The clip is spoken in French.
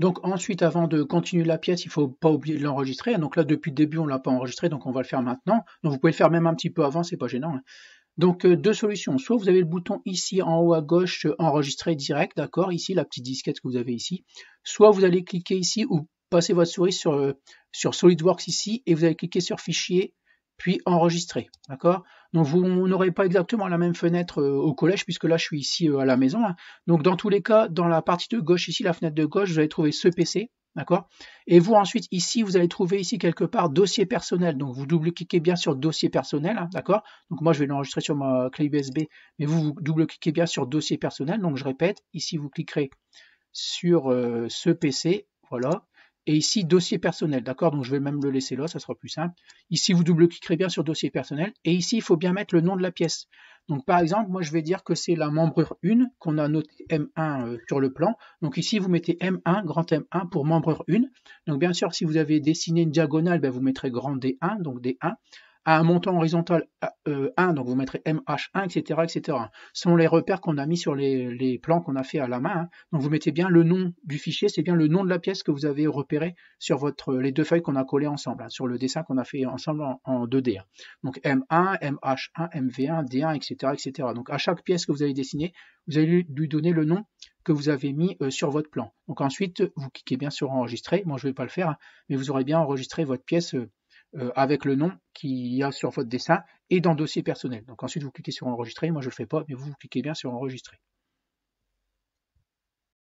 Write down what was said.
Donc ensuite, avant de continuer la pièce, il ne faut pas oublier de l'enregistrer. Donc là, depuis le début, on ne l'a pas enregistré, donc on va le faire maintenant. Donc vous pouvez le faire même un petit peu avant, c'est pas gênant. Hein. Donc euh, deux solutions. Soit vous avez le bouton ici en haut à gauche, euh, enregistrer direct, d'accord, ici la petite disquette que vous avez ici. Soit vous allez cliquer ici ou passer votre souris sur, euh, sur SolidWorks ici et vous allez cliquer sur fichier, puis enregistrer. D'accord Donc vous n'aurez pas exactement la même fenêtre euh, au collège, puisque là je suis ici euh, à la maison. Hein. Donc dans tous les cas, dans la partie de gauche, ici la fenêtre de gauche, vous allez trouver ce PC. D'accord Et vous ensuite ici, vous allez trouver ici quelque part dossier personnel. Donc vous double-cliquez bien sur dossier personnel, hein, d'accord Donc moi je vais l'enregistrer sur ma clé USB, mais vous, vous double-cliquez bien sur dossier personnel. Donc je répète, ici vous cliquerez sur euh, ce PC, voilà. Et ici, dossier personnel, d'accord Donc je vais même le laisser là, ça sera plus simple. Ici, vous double-cliquerez bien sur dossier personnel. Et ici, il faut bien mettre le nom de la pièce. Donc par exemple, moi je vais dire que c'est la membrure 1 qu'on a noté M1 euh, sur le plan. Donc ici, vous mettez M1, grand M1 pour membrure 1. Donc bien sûr, si vous avez dessiné une diagonale, ben, vous mettrez grand D1, donc D1 un montant horizontal 1, euh, donc vous mettrez MH1, etc., etc. Ce sont les repères qu'on a mis sur les, plans qu'on a fait à la main. Hein. Donc vous mettez bien le nom du fichier, c'est bien le nom de la pièce que vous avez repéré sur votre, euh, les deux feuilles qu'on a collées ensemble, hein, sur le dessin qu'on a fait ensemble en, 2D. Hein. Donc M1, MH1, MV1, D1, etc., etc. Donc à chaque pièce que vous allez dessiner, vous allez lui donner le nom que vous avez mis euh, sur votre plan. Donc ensuite, vous cliquez bien sur enregistrer. Moi, je ne vais pas le faire, mais vous aurez bien enregistré votre pièce euh, avec le nom qu'il y a sur votre dessin et dans dossier personnel. Donc ensuite vous cliquez sur enregistrer, moi je ne le fais pas, mais vous, vous cliquez bien sur enregistrer.